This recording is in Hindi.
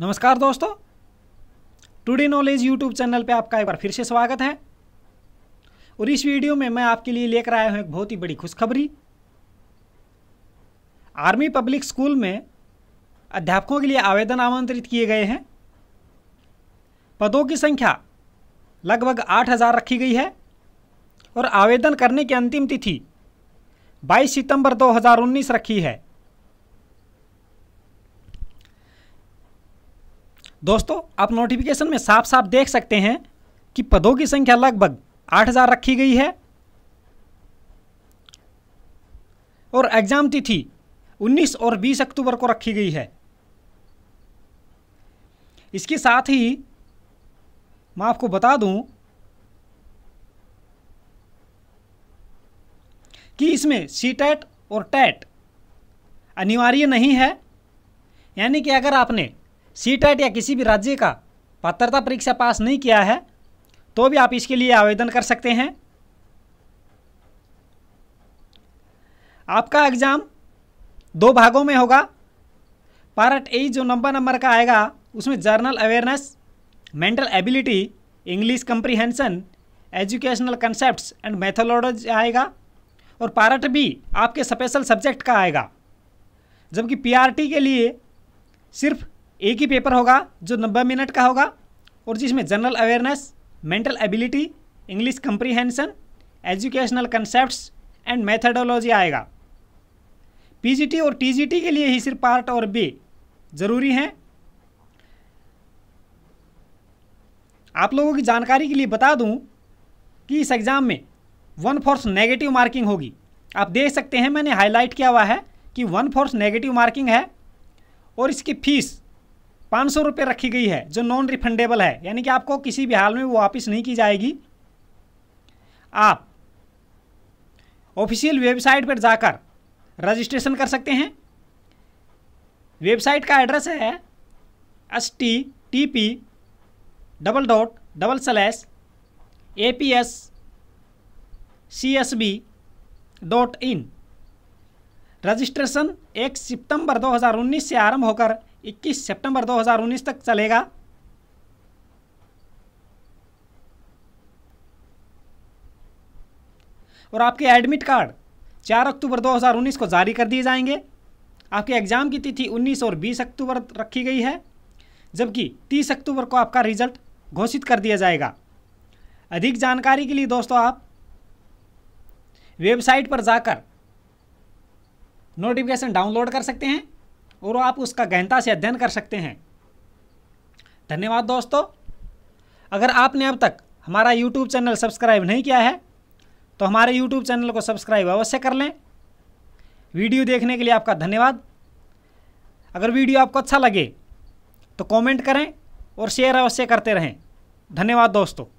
नमस्कार दोस्तों टुडे नॉलेज यूट्यूब चैनल पे आपका एक बार फिर से स्वागत है और इस वीडियो में मैं आपके लिए लेकर आया हूँ एक बहुत ही बड़ी खुशखबरी आर्मी पब्लिक स्कूल में अध्यापकों के लिए आवेदन आमंत्रित किए गए हैं पदों की संख्या लगभग आठ हज़ार रखी गई है और आवेदन करने की अंतिम तिथि 22 सितंबर 2019 रखी है दोस्तों आप नोटिफिकेशन में साफ साफ देख सकते हैं कि पदों की संख्या लगभग 8000 रखी गई है और एग्ज़ाम तिथि 19 और 20 अक्टूबर को रखी गई है इसके साथ ही मैं आपको बता दूं कि इसमें सी टैट e और टैट e अनिवार्य नहीं है यानी कि अगर आपने सी या किसी भी राज्य का पात्रता परीक्षा पास नहीं किया है तो भी आप इसके लिए आवेदन कर सकते हैं आपका एग्ज़ाम दो भागों में होगा पार्ट ए जो नंबर नंबर का आएगा उसमें general awareness mental ability English comprehension educational concept and methodology आएगा और पार्ट बी आपके स्पेशल सब्जेक्ट का आएगा जबकि पीआरटी के लिए सिर्फ एक ही पेपर होगा जो नब्बे मिनट का होगा और जिसमें general awareness mental ability English comprehension educational concept and methodology आएगा पीजीटी और टीजीटी के लिए ही सिर्फ पार्ट और बी ज़रूरी हैं आप लोगों की जानकारी के लिए बता दूं कि इस एग्ज़ाम में वन फोर्स नेगेटिव मार्किंग होगी आप देख सकते हैं मैंने हाईलाइट किया हुआ है कि वन फोर्स नेगेटिव मार्किंग है और इसकी फीस पाँच सौ रुपये रखी गई है जो नॉन रिफंडेबल है यानी कि आपको किसी भी हाल में वो वापस नहीं की जाएगी आप ऑफिशियल वेबसाइट पर जाकर रजिस्ट्रेशन कर सकते हैं वेबसाइट का एड्रेस है S T T P double dot double slash A P S C S B dot in registration एक सितंबर 2019 से आरंभ होकर 21 सितंबर 2019 तक चलेगा और आपके एडमिट कार्ड 4 अक्टूबर 2019 को जारी कर दिए जाएंगे आपके एग्ज़ाम की तिथि 19 और 20 अक्टूबर रखी गई है जबकि 30 अक्टूबर को आपका रिजल्ट घोषित कर दिया जाएगा अधिक जानकारी के लिए दोस्तों आप वेबसाइट पर जाकर नोटिफिकेशन डाउनलोड कर सकते हैं और आप उसका गहनता से अध्ययन कर सकते हैं धन्यवाद दोस्तों अगर आपने अब तक हमारा यूट्यूब चैनल सब्सक्राइब नहीं किया है तो हमारे यूट्यूब चैनल को सब्सक्राइब अवश्य कर लें वीडियो देखने के लिए आपका धन्यवाद अगर वीडियो आपको अच्छा लगे तो कमेंट करें और शेयर अवश्य करते रहें धन्यवाद दोस्तों